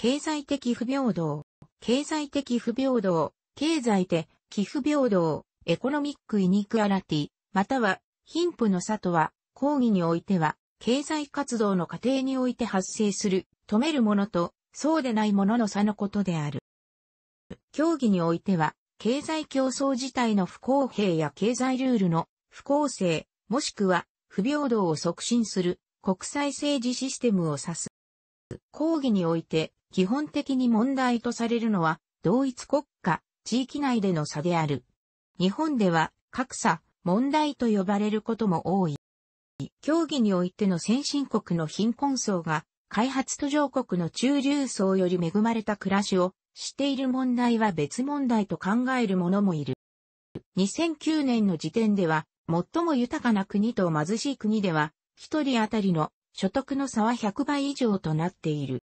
経済的不平等、経済的不平等、経済的、寄付平等、エコノミックイニクアラティ、または、貧富の差とは、講義においては、経済活動の過程において発生する、止めるものと、そうでないものの差のことである。協議においては、経済競争自体の不公平や経済ルールの不公正、もしくは不平等を促進する国際政治システムを指す。講義において、基本的に問題とされるのは、同一国家、地域内での差である。日本では、格差、問題と呼ばれることも多い。競技においての先進国の貧困層が、開発途上国の中流層より恵まれた暮らしをしている問題は別問題と考える者もいる。2009年の時点では、最も豊かな国と貧しい国では、一人当たりの所得の差は100倍以上となっている。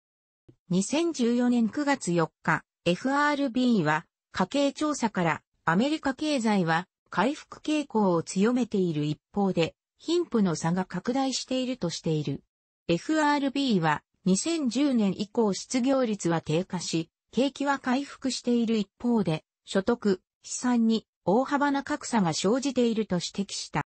2014年9月4日、FRB は家計調査からアメリカ経済は回復傾向を強めている一方で、貧富の差が拡大しているとしている。FRB は2010年以降失業率は低下し、景気は回復している一方で、所得、資産に大幅な格差が生じていると指摘した。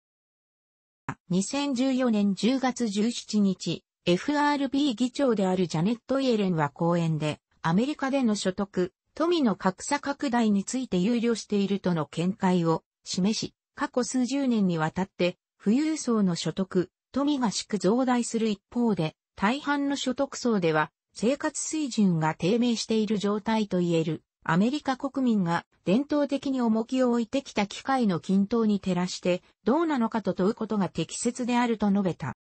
2014年10月17日、FRB 議長であるジャネット・イエレンは講演で、アメリカでの所得、富の格差拡大について憂慮しているとの見解を示し、過去数十年にわたって、富裕層の所得、富がしく増大する一方で、大半の所得層では、生活水準が低迷している状態と言える、アメリカ国民が伝統的に重きを置いてきた機械の均等に照らしてどうなのかと問うことが適切であると述べた。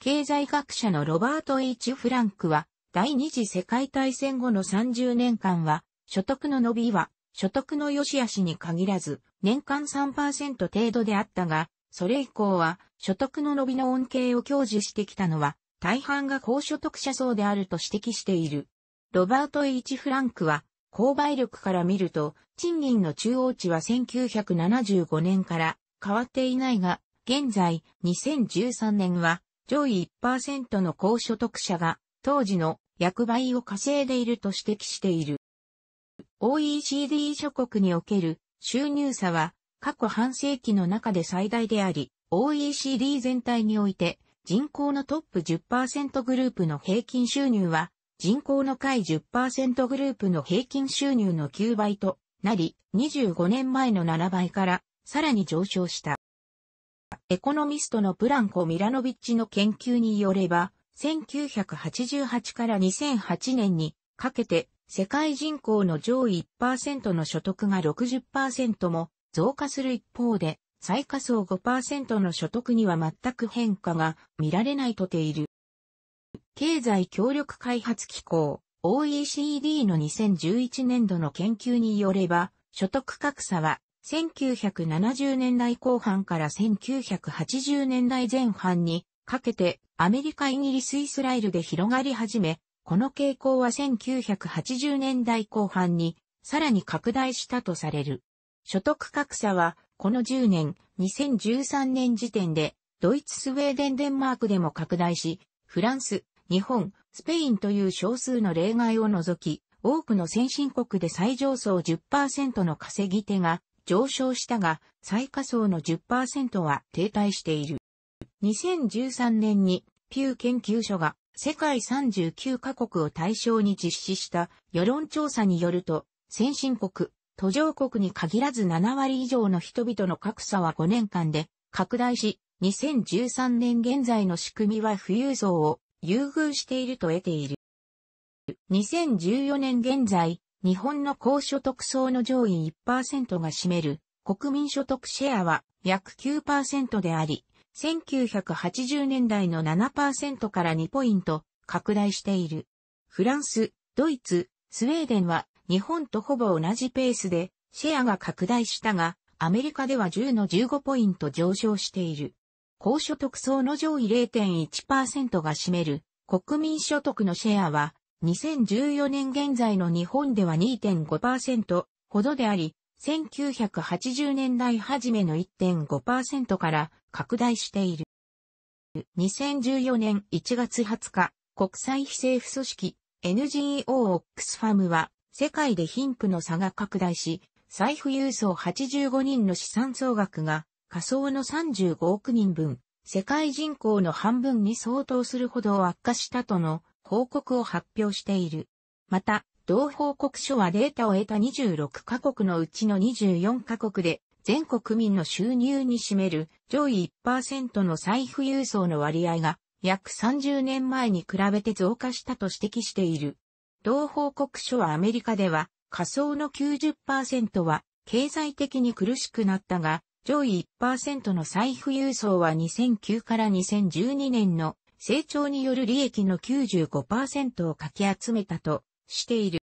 経済学者のロバート・ H・ フランクは第二次世界大戦後の30年間は所得の伸びは所得の良し悪しに限らず年間3%程度であったがそれ以降は所得の伸びの恩恵を享受してきたのは大半が高所得者層であると指摘している。ロバート・ H・ フランクは購買力から見ると、賃金の中央値は1975年から変わっていないが、現在2013年は上位1%の高所得者が当時の役倍を稼いでいると指摘している。OECD 諸国における収入差は過去半世紀の中で最大であり、OECD 全体において人口のトップ10%グループの平均収入は人口の下位10%グループの平均収入の9倍となり、25年前の7倍からさらに上昇した。エコノミストのプランコ・ミラノビッチの研究によれば、1988から2008年にかけて世界人口の上位1%の所得が60%も増加する一方で、最下層5%の所得には全く変化が見られないとている。経済協力開発機構 OECD の2011年度の研究によれば、所得格差は1970年代後半から1980年代前半にかけてアメリカ、イギリス、イスラエルで広がり始め、この傾向は1980年代後半にさらに拡大したとされる。所得格差はこの10年、2013年時点でドイツ、スウェーデン、デンマークでも拡大し、フランス、日本、スペインという少数の例外を除き、多くの先進国で最上層10%の稼ぎ手が上昇したが、最下層の10%は停滞している。2013年にピュー研究所が世界39カ国を対象に実施した世論調査によると、先進国、途上国に限らず7割以上の人々の格差は5年間で拡大し、2013年現在の仕組みは富裕層を優遇していると得ている。2014年現在、日本の高所得層の上位1%が占める国民所得シェアは約9%であり、1980年代の7%から2ポイント拡大している。フランス、ドイツ、スウェーデンは日本とほぼ同じペースでシェアが拡大したが、アメリカでは10の15ポイント上昇している。高所得層の上位0.1%が占める国民所得のシェアは2014年現在の日本では2.5%ほどであり、1980年代初めの1.5%から拡大している。2014年1月20日、国際非政府組織 NGO オックスファムは世界で貧富の差が拡大し、財富郵送85人の資産総額が仮想の35億人分、世界人口の半分に相当するほど悪化したとの報告を発表している。また、同報告書はデータを得た26カ国のうちの24カ国で、全国民の収入に占める上位1%の財富裕層の割合が約30年前に比べて増加したと指摘している。同報告書はアメリカでは仮想の90%は経済的に苦しくなったが、上位1%の再富裕層は2009から2012年の成長による利益の95%をかき集めたとしている。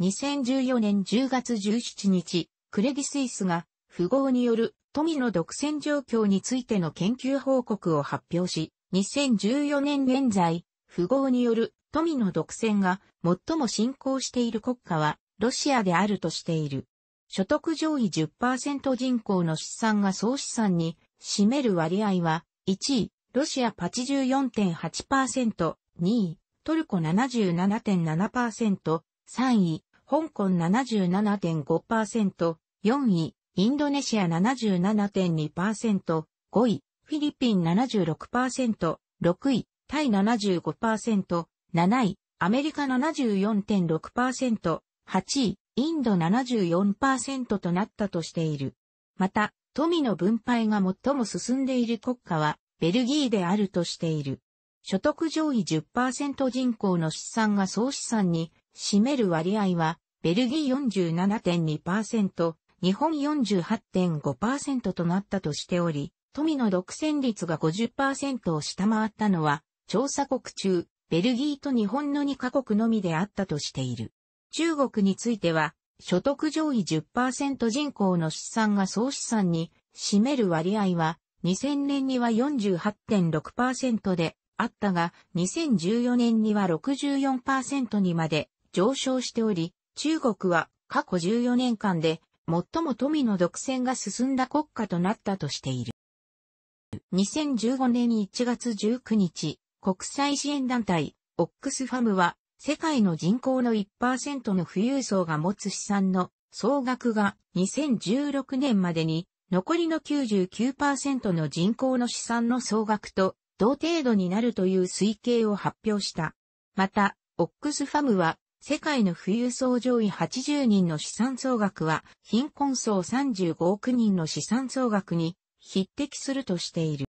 2014年10月17日、クレディスイスが富豪による富の独占状況についての研究報告を発表し、2014年現在、富豪による富の独占が最も進行している国家はロシアであるとしている。所得上位10%人口の資産が総資産に占める割合は、1位、ロシア84.8%、2位、トルコ77.7%、3位、香港77.5%、4位、インドネシア77.2%、5位、フィリピン76%、6位、タイ75%、7位、アメリカ74.6%、8位、インド74%となったとしている。また、富の分配が最も進んでいる国家は、ベルギーであるとしている。所得上位10%人口の資産が総資産に占める割合は、ベルギー47.2%、日本48.5%となったとしており、富の独占率が50%を下回ったのは、調査国中、ベルギーと日本の2カ国のみであったとしている。中国については、所得上位10%人口の資産が総資産に占める割合は、2000年には48.6%であったが、2014年には64%にまで上昇しており、中国は過去14年間で最も富の独占が進んだ国家となったとしている。2015年1月19日、国際支援団体、オックスファムは世界の人口の1%の富裕層が持つ資産の総額が2016年までに残りの99%の人口の資産の総額と同程度になるという推計を発表した。また、オックスファムは世界の富裕層上位80人の資産総額は貧困層35億人の資産総額に匹敵するとしている。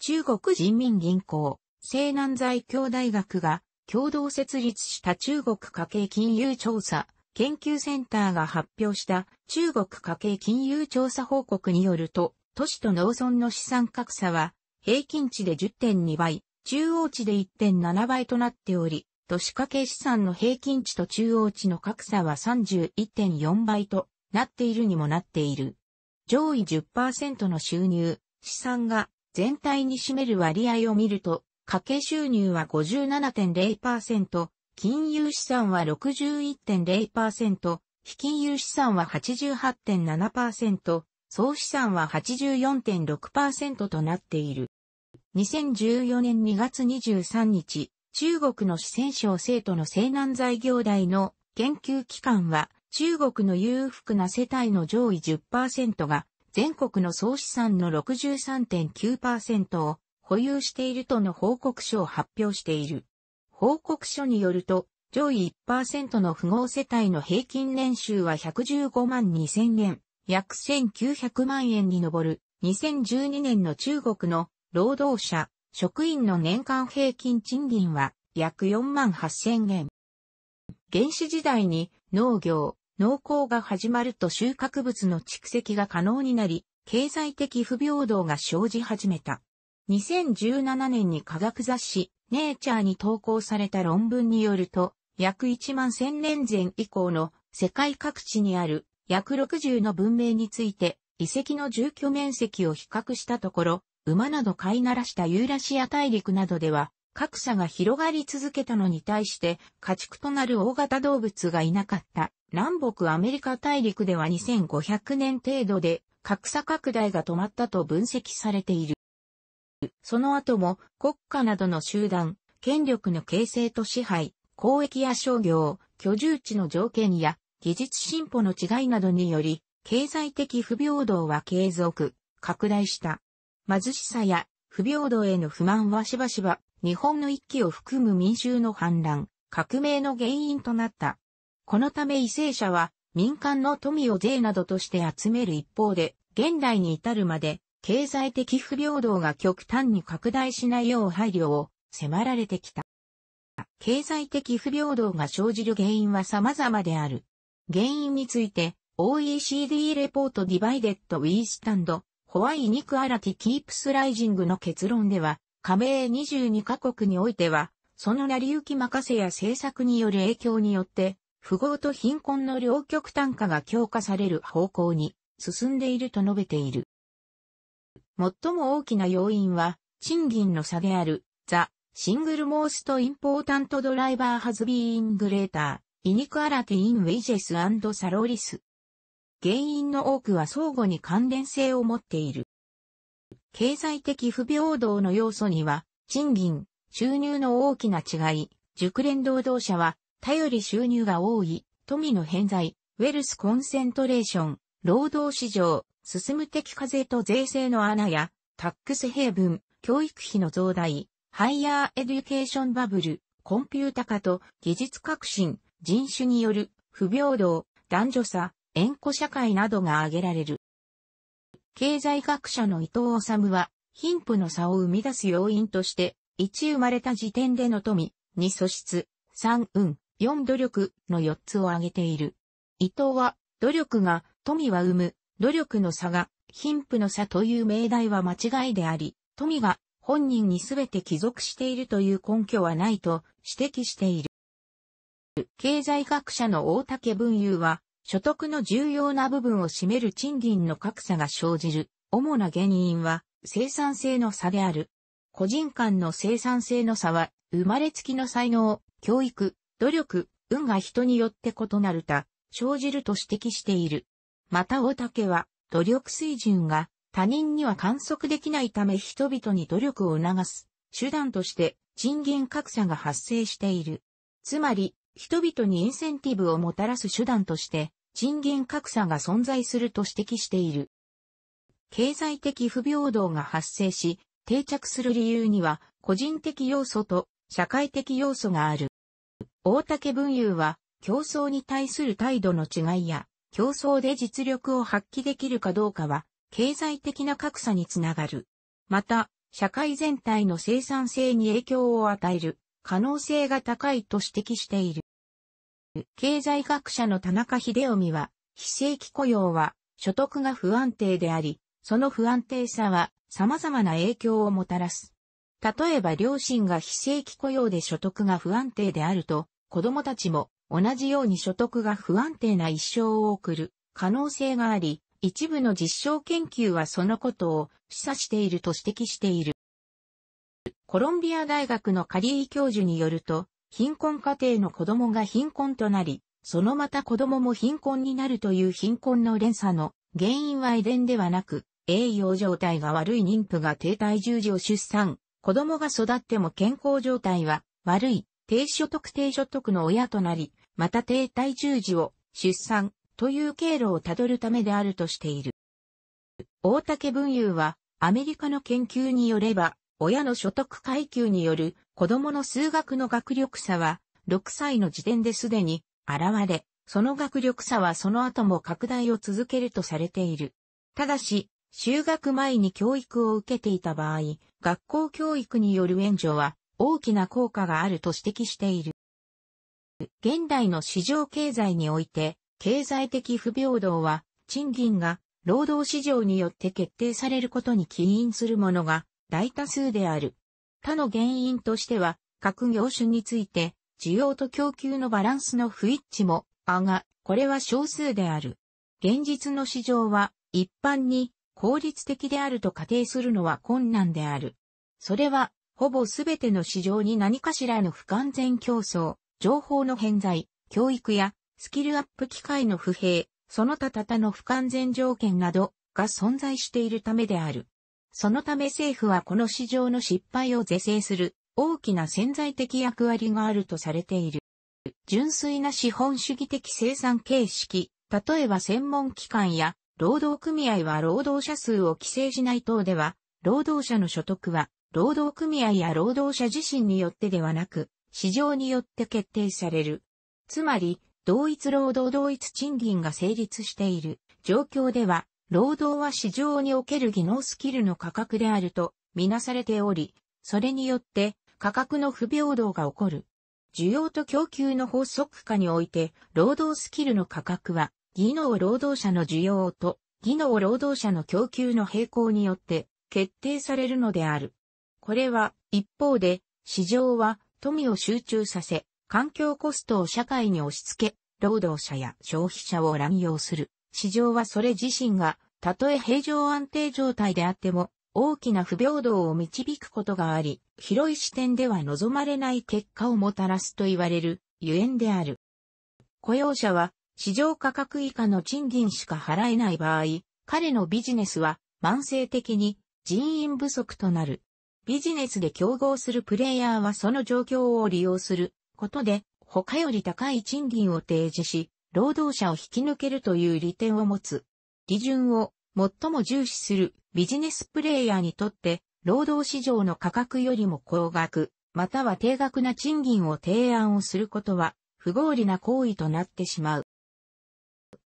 中国人民銀行、西南財京大学が共同設立した中国家計金融調査研究センターが発表した中国家計金融調査報告によると、都市と農村の資産格差は平均値で10.2倍、中央値で1.7倍となっており、都市家計資産の平均値と中央値の格差は31.4倍となっているにもなっている。上位10%の収入、資産が全体に占める割合を見ると、家計収入は57.0%、金融資産は61.0%、非金融資産は88.7%、総資産は84.6%となっている。2014年2月23日、中国の四川省生徒の西南財業大の研究機関は、中国の裕福な世帯の上位10%が、全国の総資産の63.9%を保有しているとの報告書を発表している。報告書によると、上位1%の富豪世帯の平均年収は115万2000円、約1900万円に上る、2012年の中国の労働者、職員の年間平均賃金は約4万8000円。原始時代に農業、農耕が始まると収穫物の蓄積が可能になり、経済的不平等が生じ始めた。2017年に科学雑誌、ネイチャーに投稿された論文によると、約1万1000年前以降の世界各地にある約60の文明について遺跡の住居面積を比較したところ、馬など飼いならしたユーラシア大陸などでは格差が広がり続けたのに対して家畜となる大型動物がいなかった南北アメリカ大陸では2500年程度で格差拡大が止まったと分析されている。その後も国家などの集団、権力の形成と支配、交易や商業、居住地の条件や技術進歩の違いなどにより、経済的不平等は継続、拡大した。貧しさや不平等への不満はしばしば日本の一揆を含む民衆の反乱、革命の原因となった。このため異性者は民間の富を税などとして集める一方で、現代に至るまで経済的不平等が極端に拡大しないよう配慮を迫られてきた。経済的不平等が生じる原因は様々である。原因について OECD レポートディバイデッドウィースタンド、ホワイニクアラティキープスライジングの結論では、加盟22カ国においては、その成り行き任せや政策による影響によって、富豪と貧困の両極端化が強化される方向に進んでいると述べている。最も大きな要因は、賃金の差である、ザ・シングルモーストインポータントドライバーハズビーングレーター、イニクアラティンウェイジェスサロリス。原因の多くは相互に関連性を持っている。経済的不平等の要素には、賃金、収入の大きな違い、熟練労働者は、頼り収入が多い、富の偏在、ウェルスコンセントレーション、労働市場、進む的課税と税制の穴や、タックス平分、教育費の増大、ハイヤーエデュケーションバブル、コンピュータ化と技術革新、人種による不平等、男女差、縁故社会などが挙げられる。経済学者の伊藤治は、貧富の差を生み出す要因として、1生まれた時点での富、2素質、3運、4努力の4つを挙げている。伊藤は、努力が富は生む、努力の差が貧富の差という命題は間違いであり、富が本人に全て帰属しているという根拠はないと指摘している。経済学者の大竹文雄は、所得の重要な部分を占める賃金の格差が生じる、主な原因は生産性の差である。個人間の生産性の差は、生まれつきの才能、教育、努力、運が人によって異なるた、生じると指摘している。また大竹は、努力水準が他人には観測できないため人々に努力を促す手段として賃金格差が発生している。つまり、人々にインセンティブをもたらす手段として賃金格差が存在すると指摘している。経済的不平等が発生し、定着する理由には個人的要素と社会的要素がある。大竹文雄は競争に対する態度の違いや競争で実力を発揮できるかどうかは、経済的な格差につながる。また、社会全体の生産性に影響を与える可能性が高いと指摘している。経済学者の田中秀臣は、非正規雇用は所得が不安定であり、その不安定さは様々な影響をもたらす。例えば両親が非正規雇用で所得が不安定であると、子供たちも同じように所得が不安定な一生を送る可能性があり、一部の実証研究はそのことを示唆していると指摘している。コロンビア大学のカリー教授によると、貧困家庭の子供が貧困となり、そのまた子供も貧困になるという貧困の連鎖の原因は遺伝ではなく、栄養状態が悪い妊婦が低体重児を出産、子供が育っても健康状態は悪い、低所得低所得の親となり、また低体重児を出産という経路をたどるためであるとしている。大竹文雄はアメリカの研究によれば、親の所得階級による子供の数学の学力差は6歳の時点ですでに現れ、その学力差はその後も拡大を続けるとされている。ただし、就学前に教育を受けていた場合、学校教育による援助は大きな効果があると指摘している。現代の市場経済において、経済的不平等は、賃金が労働市場によって決定されることに起因するものが大多数である。他の原因としては、各業種について、需要と供給のバランスの不一致も、あが、これは少数である。現実の市場は、一般に効率的であると仮定するのは困難である。それは、ほぼすべての市場に何かしらの不完全競争、情報の偏在、教育やスキルアップ機会の不平、その他々の不完全条件などが存在しているためである。そのため政府はこの市場の失敗を是正する大きな潜在的役割があるとされている。純粋な資本主義的生産形式、例えば専門機関や労働組合は労働者数を規制しない等では、労働者の所得は労働組合や労働者自身によってではなく、市場によって決定される。つまり、同一労働同一賃金が成立している状況では、労働は市場における技能スキルの価格であるとみなされており、それによって価格の不平等が起こる。需要と供給の法則下において、労働スキルの価格は、技能労働者の需要と技能労働者の供給の並行によって決定されるのである。これは、一方で、市場は富を集中させ、環境コストを社会に押し付け、労働者や消費者を乱用する。市場はそれ自身が、たとえ平常安定状態であっても、大きな不平等を導くことがあり、広い視点では望まれない結果をもたらすと言われる、ゆえんである。雇用者は、市場価格以下の賃金しか払えない場合、彼のビジネスは慢性的に人員不足となる。ビジネスで競合するプレイヤーはその状況を利用することで、他より高い賃金を提示し、労働者を引き抜けるという利点を持つ。利潤を最も重視するビジネスプレイヤーにとって、労働市場の価格よりも高額、または低額な賃金を提案をすることは、不合理な行為となってしまう。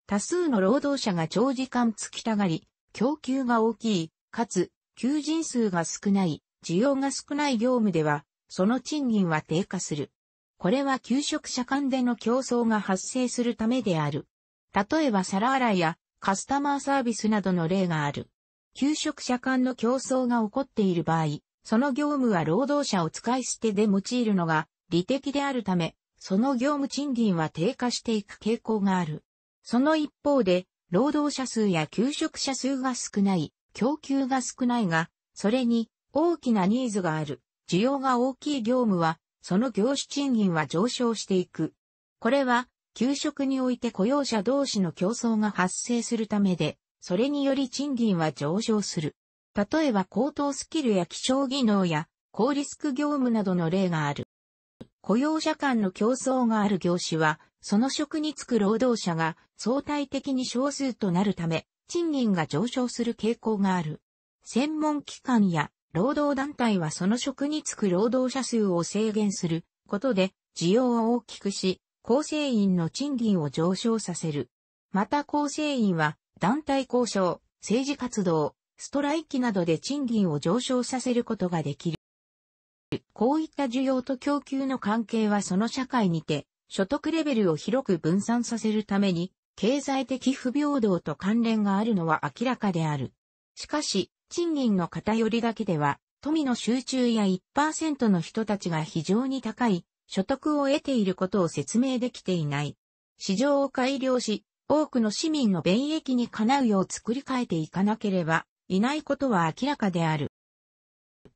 多数の労働者が長時間付きたがり、供給が大きい、かつ、求人数が少ない、需要が少ない業務では、その賃金は低下する。これは給職者間での競争が発生するためである。例えば皿洗いやカスタマーサービスなどの例がある。給職者間の競争が起こっている場合、その業務は労働者を使い捨てで用いるのが利的であるため、その業務賃金は低下していく傾向がある。その一方で、労働者数や給職者数が少ない、供給が少ないが、それに大きなニーズがある、需要が大きい業務は、その業種賃金は上昇していく。これは、給食において雇用者同士の競争が発生するためで、それにより賃金は上昇する。例えば高等スキルや気象技能や高リスク業務などの例がある。雇用者間の競争がある業種は、その職に就く労働者が相対的に少数となるため、賃金が上昇する傾向がある。専門機関や労働団体はその職に就く労働者数を制限することで需要を大きくし、構成員の賃金を上昇させる。また構成員は団体交渉、政治活動、ストライキなどで賃金を上昇させることができる。こういった需要と供給の関係はその社会にて所得レベルを広く分散させるために経済的不平等と関連があるのは明らかである。しかし、賃金の偏りだけでは、富の集中や1%の人たちが非常に高い所得を得ていることを説明できていない。市場を改良し、多くの市民の便益にかなうよう作り変えていかなければいないことは明らかである。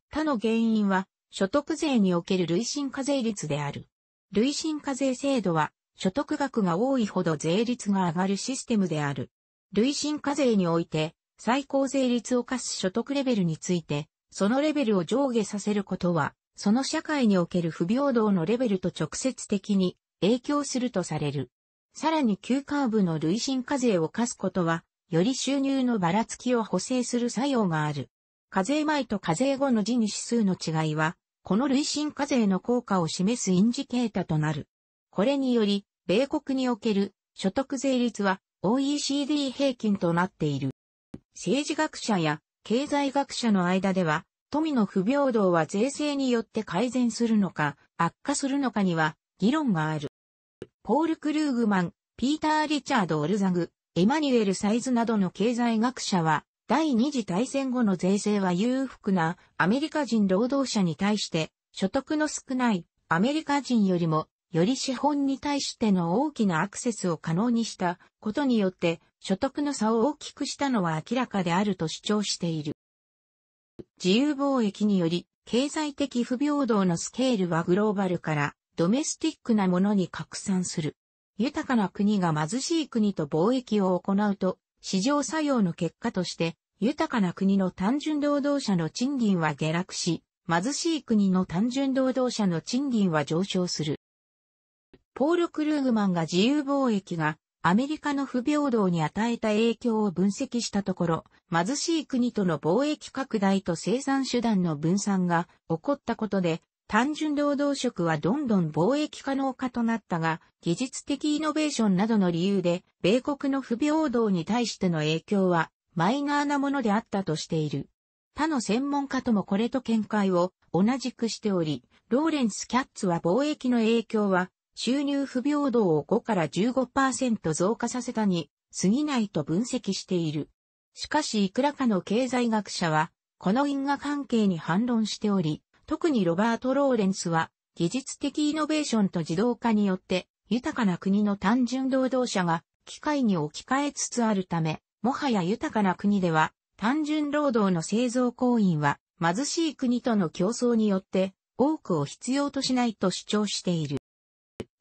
他の原因は、所得税における累進課税率である。累進課税制度は、所得額が多いほど税率が上がるシステムである。累進課税において、最高税率を課す所得レベルについて、そのレベルを上下させることは、その社会における不平等のレベルと直接的に影響するとされる。さらに急カーブの累進課税を課すことは、より収入のばらつきを補正する作用がある。課税前と課税後の時に指数の違いは、この累進課税の効果を示すインジケータとなる。これにより、米国における所得税率は OECD 平均となっている。政治学者や経済学者の間では、富の不平等は税制によって改善するのか、悪化するのかには議論がある。ポール・クルーグマン、ピーター・リチャード・オルザグ、エマニュエル・サイズなどの経済学者は、第二次大戦後の税制は裕福なアメリカ人労働者に対して所得の少ないアメリカ人よりもより資本に対しての大きなアクセスを可能にしたことによって所得の差を大きくしたのは明らかであると主張している。自由貿易により経済的不平等のスケールはグローバルからドメスティックなものに拡散する。豊かな国が貧しい国と貿易を行うと、市場作用の結果として、豊かな国の単純労働者の賃金は下落し、貧しい国の単純労働者の賃金は上昇する。ポール・クルーグマンが自由貿易がアメリカの不平等に与えた影響を分析したところ、貧しい国との貿易拡大と生産手段の分散が起こったことで、単純労働職はどんどん貿易可能化となったが、技術的イノベーションなどの理由で、米国の不平等に対しての影響は、マイナーなものであったとしている。他の専門家ともこれと見解を同じくしており、ローレンス・キャッツは貿易の影響は収入不平等を5から15%増加させたに過ぎないと分析している。しかしいくらかの経済学者は、この因果関係に反論しており、特にロバート・ローレンスは、技術的イノベーションと自動化によって、豊かな国の単純労働者が機械に置き換えつつあるため、もはや豊かな国では、単純労働の製造行員は貧しい国との競争によって多くを必要としないと主張している。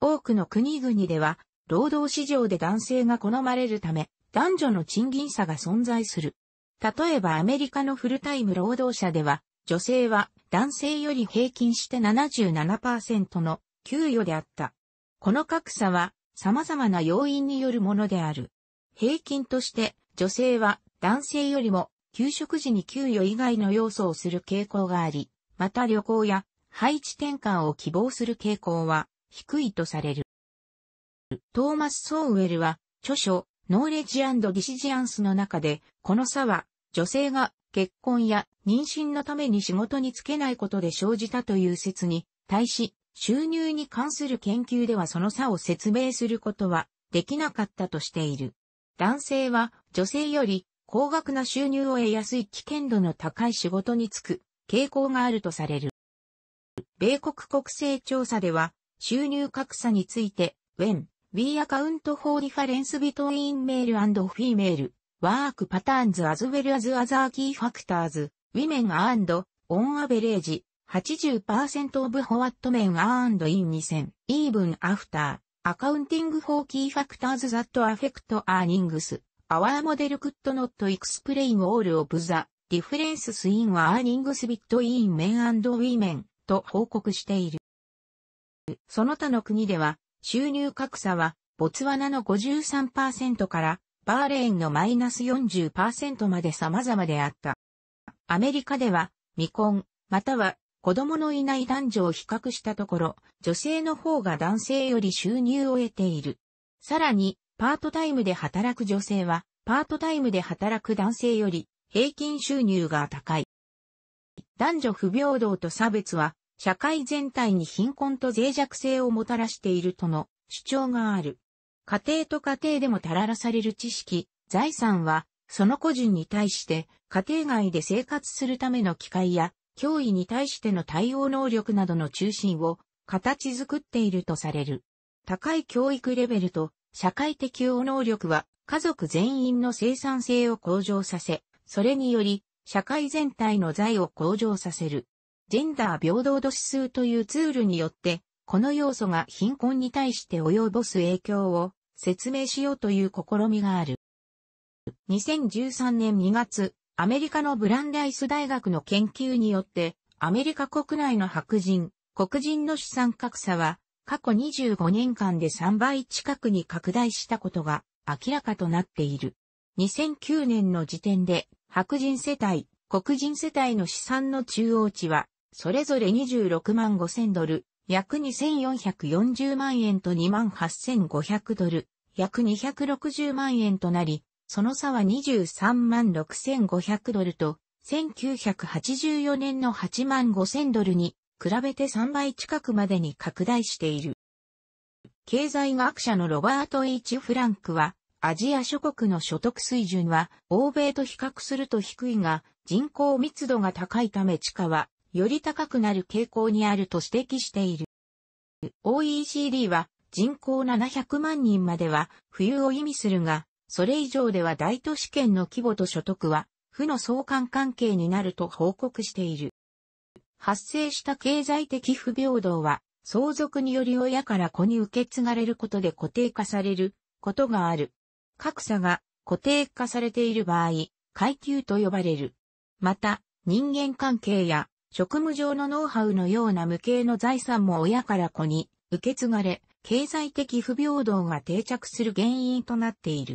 多くの国々では、労働市場で男性が好まれるため、男女の賃金差が存在する。例えばアメリカのフルタイム労働者では、女性は男性より平均して77%の給与であった。この格差は様々な要因によるものである。平均として女性は男性よりも給食時に給与以外の要素をする傾向があり、また旅行や配置転換を希望する傾向は低いとされる。トーマス・ソーウェルは、著書、ノーレジディシジアンスの中で、この差は、女性が結婚や妊娠のために仕事に就けないことで生じたという説に、対し、収入に関する研究ではその差を説明することはできなかったとしている。男性は女性より高額な収入を得やすい危険度の高い仕事に就く傾向があるとされる。米国国勢調査では収入格差について、when, we account for difference between male and female, work patterns as well as other key factors, women e and, r e on average, 80% of what men e are n d in 2000, even after, accounting for key factors that affect earnings, our model could not explain all of the differences in earnings between men and women と報告している。その他の国では、収入格差は、ボツワナの53%から、バーレーンのマイナス40%まで様々であった。アメリカでは、未婚、または子供のいない男女を比較したところ、女性の方が男性より収入を得ている。さらに、パートタイムで働く女性は、パートタイムで働く男性より平均収入が高い。男女不平等と差別は社会全体に貧困と脆弱性をもたらしているとの主張がある。家庭と家庭でもたららされる知識、財産は、その個人に対して家庭外で生活するための機会や脅威に対しての対応能力などの中心を形作っているとされる。高い教育レベルと社会適応能力は家族全員の生産性を向上させ、それにより社会全体の財を向上させる。ジェンダー平等度指数というツールによって、この要素が貧困に対して及ぼす影響を説明しようという試みがある。2013年2月、アメリカのブランダイス大学の研究によって、アメリカ国内の白人、黒人の資産格差は、過去25年間で3倍近くに拡大したことが明らかとなっている。2009年の時点で、白人世帯、黒人世帯の資産の中央値はそれぞれ26万5000ドル、約2440万円と2万8500ドル、約260万円となり、その差は23万6500ドルと、1984年の8万5000ドルに比べて3倍近くまでに拡大している。経済学者のロバート・ H・ フランクは、アジア諸国の所得水準は、欧米と比較すると低いが、人口密度が高いため地価は、より高くなる傾向にあると指摘している。OECD は人口700万人までは冬を意味するが、それ以上では大都市圏の規模と所得は、負の相関関係になると報告している。発生した経済的不平等は、相続により親から子に受け継がれることで固定化されることがある。格差が固定化されている場合、階級と呼ばれる。また、人間関係や職務上のノウハウのような無形の財産も親から子に受け継がれ、経済的不平等が定着する原因となっている。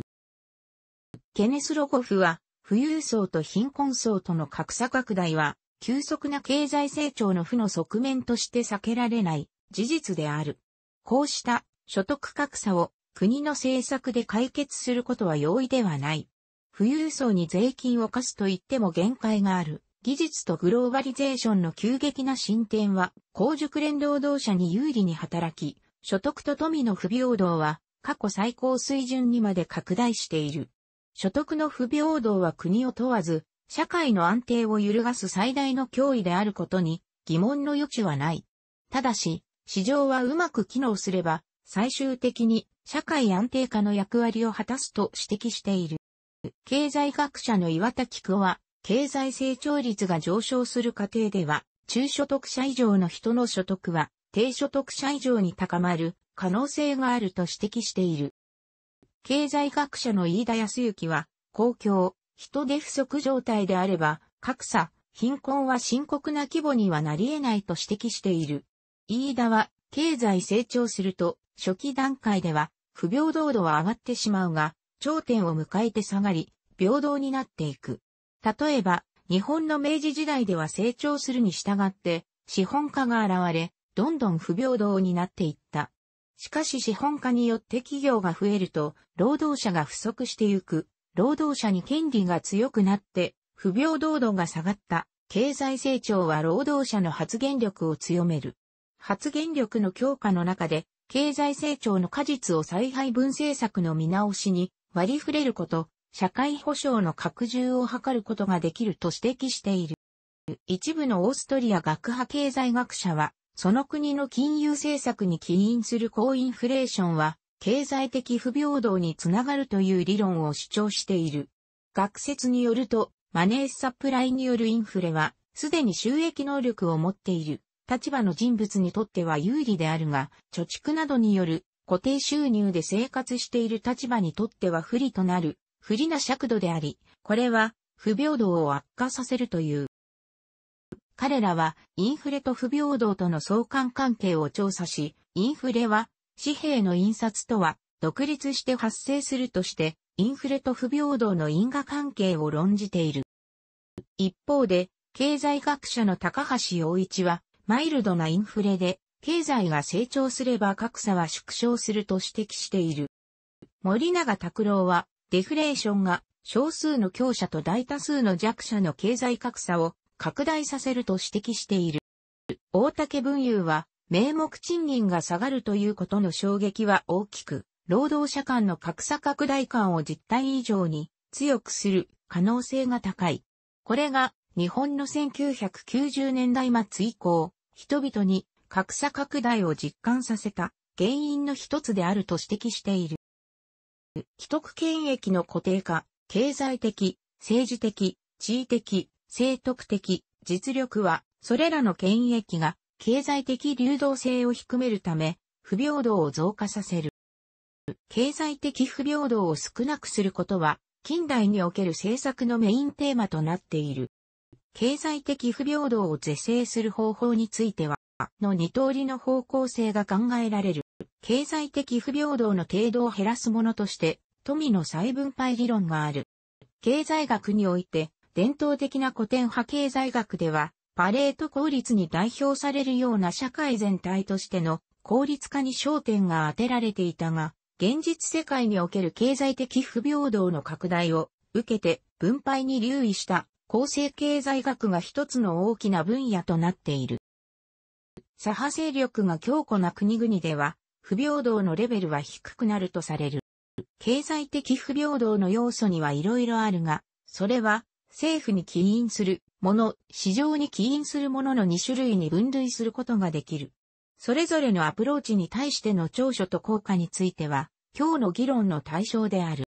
ケネス・ロゴフは、富裕層と貧困層との格差拡大は、急速な経済成長の負の側面として避けられない事実である。こうした所得格差を国の政策で解決することは容易ではない。富裕層に税金を課すと言っても限界がある。技術とグローバリゼーションの急激な進展は、高熟練労働者に有利に働き、所得と富の不平等は、過去最高水準にまで拡大している。所得の不平等は国を問わず、社会の安定を揺るがす最大の脅威であることに疑問の余地はない。ただし、市場はうまく機能すれば、最終的に社会安定化の役割を果たすと指摘している。経済学者の岩田菊夫は、経済成長率が上昇する過程では、中所得者以上の人の所得は、低所得者以上に高まる可能性があると指摘している。経済学者の飯田康之は、公共、人手不足状態であれば、格差、貧困は深刻な規模にはなり得ないと指摘している。飯田は、経済成長すると、初期段階では、不平等度は上がってしまうが、頂点を迎えて下がり、平等になっていく。例えば、日本の明治時代では成長するに従って、資本家が現れ、どんどん不平等になっていった。しかし資本家によって企業が増えると、労働者が不足してゆく、労働者に権利が強くなって、不平等度が下がった、経済成長は労働者の発言力を強める。発言力の強化の中で、経済成長の果実を再配分政策の見直しに割り触れること、社会保障の拡充を図ることができると指摘している。一部のオーストリア学派経済学者は、その国の金融政策に起因する高インフレーションは、経済的不平等につながるという理論を主張している。学説によると、マネーサプライによるインフレは、すでに収益能力を持っている立場の人物にとっては有利であるが、貯蓄などによる固定収入で生活している立場にとっては不利となる不利な尺度であり、これは不平等を悪化させるという。彼らはインフレと不平等との相関関係を調査し、インフレは紙幣の印刷とは独立して発生するとして、インフレと不平等の因果関係を論じている。一方で、経済学者の高橋洋一は、マイルドなインフレで、経済が成長すれば格差は縮小すると指摘している。森永拓郎は、デフレーションが少数の強者と大多数の弱者の経済格差を拡大させると指摘している。大竹文雄は、名目賃金が下がるということの衝撃は大きく、労働者間の格差拡大感を実態以上に強くする可能性が高い。これが日本の1990年代末以降、人々に格差拡大を実感させた原因の一つであると指摘している。既得権益の固定化、経済的、政治的、地位的、政徳的、実力は、それらの権益が経済的流動性を低めるため、不平等を増加させる。経済的不平等を少なくすることは、近代における政策のメインテーマとなっている。経済的不平等を是正する方法については、の二通りの方向性が考えられる。経済的不平等の程度を減らすものとして、富の再分配理論がある。経済学において、伝統的な古典派経済学では、パレート効率に代表されるような社会全体としての効率化に焦点が当てられていたが、現実世界における経済的不平等の拡大を受けて分配に留意した構成経済学が一つの大きな分野となっている。左派勢力が強固な国々では、不平等のレベルは低くなるとされる。経済的不平等の要素にはいろいろあるが、それは政府に起因するもの、市場に起因するものの2種類に分類することができる。それぞれのアプローチに対しての長所と効果については、今日の議論の対象である。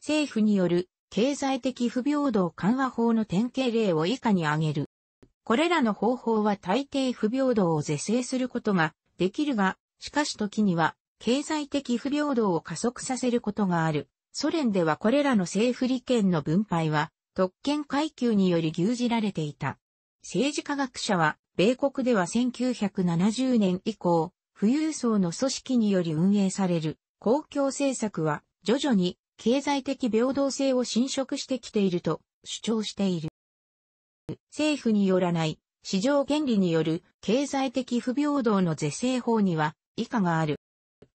政府による経済的不平等緩和法の典型例を以下に挙げる。これらの方法は大抵不平等を是正することができるが、しかし時には、経済的不平等を加速させることがある。ソ連ではこれらの政府利権の分配は、特権階級により牛耳られていた。政治科学者は、米国では1970年以降、富裕層の組織により運営される公共政策は徐々に経済的平等性を侵食してきていると主張している。政府によらない市場原理による経済的不平等の是正法には以下がある。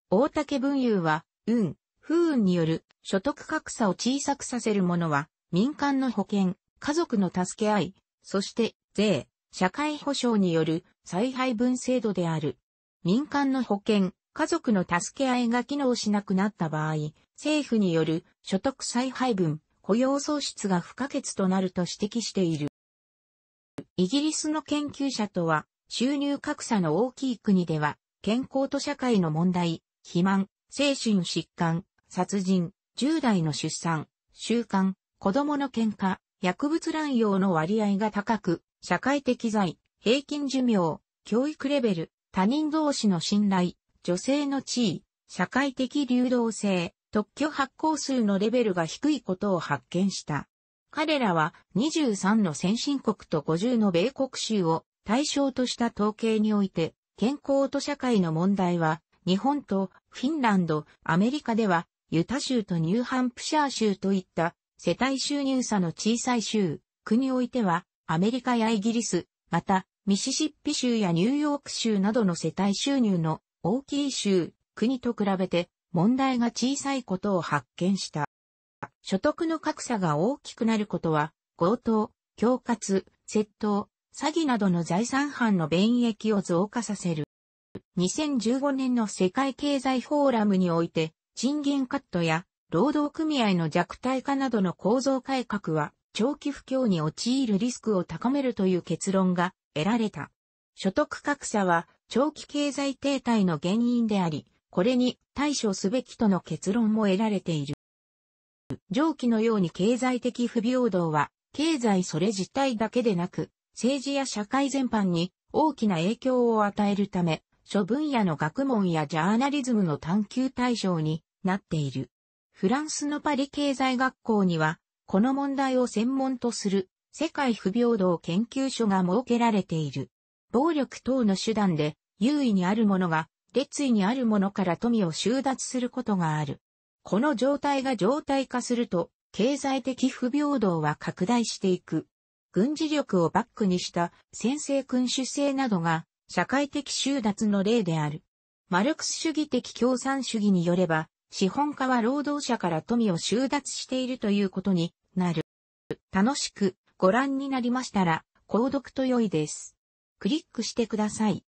大竹文雄は、運、不運による所得格差を小さくさせるものは、民間の保険、家族の助け合い、そして税、社会保障による再配分制度である。民間の保険、家族の助け合いが機能しなくなった場合、政府による所得再配分、雇用創出が不可欠となると指摘している。イギリスの研究者とは、収入格差の大きい国では、健康と社会の問題、肥満、精神疾患、殺人、10代の出産、習慣、子供の喧嘩、薬物乱用の割合が高く、社会的財平均寿命、教育レベル、他人同士の信頼、女性の地位、社会的流動性、特許発行数のレベルが低いことを発見した。彼らは23の先進国と50の米国州を対象とした統計において健康と社会の問題は、日本とフィンランド、アメリカでは、ユタ州とニューハンプシャー州といった世帯収入差の小さい州、国においては、アメリカやイギリス、また、ミシシッピ州やニューヨーク州などの世帯収入の大きい州、国と比べて問題が小さいことを発見した。所得の格差が大きくなることは、強盗、恐喝、窃盗、詐欺などの財産犯の便益を増加させる。2015年の世界経済フォーラムにおいて、賃金カットや労働組合の弱体化などの構造改革は、長期不況に陥るリスクを高めるという結論が得られた。所得格差は長期経済停滞の原因であり、これに対処すべきとの結論も得られている。上記のように経済的不平等は、経済それ自体だけでなく、政治や社会全般に大きな影響を与えるため、諸分野の学問やジャーナリズムの探求対象になっている。フランスのパリ経済学校には、この問題を専門とする世界不平等研究所が設けられている。暴力等の手段で優位にあるものが列位にあるものから富を収奪することがある。この状態が常態化すると、経済的不平等は拡大していく。軍事力をバックにした先制君主制などが社会的収奪の例である。マルクス主義的共産主義によれば、資本家は労働者から富を収奪しているということになる。楽しくご覧になりましたら、購読と良いです。クリックしてください。